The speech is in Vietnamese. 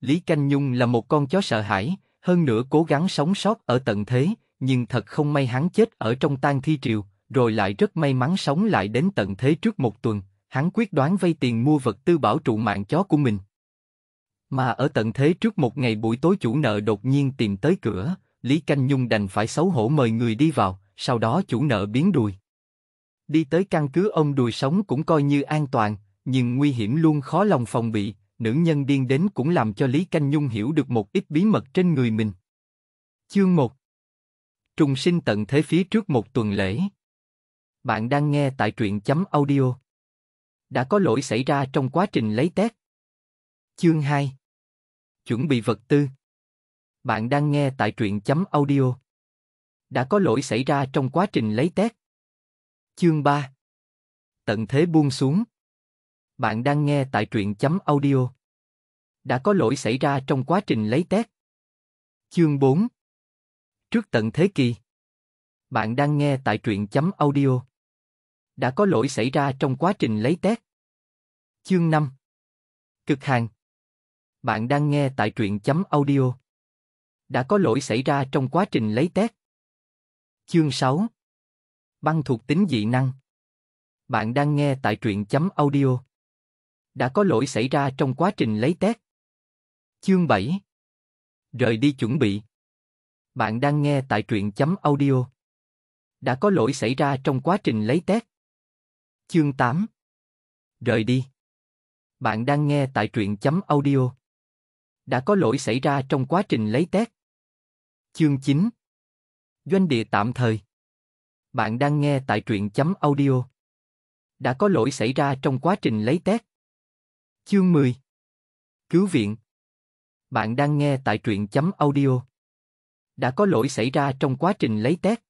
Lý Canh Nhung là một con chó sợ hãi, hơn nữa cố gắng sống sót ở tận thế, nhưng thật không may hắn chết ở trong tang thi triều, rồi lại rất may mắn sống lại đến tận thế trước một tuần, hắn quyết đoán vay tiền mua vật tư bảo trụ mạng chó của mình. Mà ở tận thế trước một ngày buổi tối chủ nợ đột nhiên tìm tới cửa, Lý Canh Nhung đành phải xấu hổ mời người đi vào, sau đó chủ nợ biến đùi. Đi tới căn cứ ông đùi sống cũng coi như an toàn, nhưng nguy hiểm luôn khó lòng phòng bị, nữ nhân điên đến cũng làm cho Lý Canh Nhung hiểu được một ít bí mật trên người mình. Chương 1 Trùng sinh tận thế phía trước một tuần lễ. Bạn đang nghe tại truyện chấm audio. Đã có lỗi xảy ra trong quá trình lấy test. Chương 2 Chuẩn bị vật tư. Bạn đang nghe tại truyện chấm audio. Đã có lỗi xảy ra trong quá trình lấy test. Chương 3 Tận thế buông xuống. Bạn đang nghe tại truyện chấm audio. Đã có lỗi xảy ra trong quá trình lấy test. Chương 4 Trước tận thế kỳ Bạn đang nghe tại truyện chấm audio. Đã có lỗi xảy ra trong quá trình lấy test. Chương 5 Cực hàng Bạn đang nghe tại truyện chấm audio. Đã có lỗi xảy ra trong quá trình lấy test. Chương 6 Băng thuộc tính dị năng bạn đang nghe tại truyện chấm audio đã có lỗi xảy ra trong quá trình lấy test. Chương 7 Rời đi chuẩn bị Bạn đang nghe tại truyện chấm audio. Đã có lỗi xảy ra trong quá trình lấy test. Chương 8 Rời đi Bạn đang nghe tại truyện chấm audio. Đã có lỗi xảy ra trong quá trình lấy test. Chương 9 Doanh địa tạm thời Bạn đang nghe tại truyện chấm audio. Đã có lỗi xảy ra trong quá trình lấy test. Chương 10 Cứu viện Bạn đang nghe tại truyện chấm audio. Đã có lỗi xảy ra trong quá trình lấy test.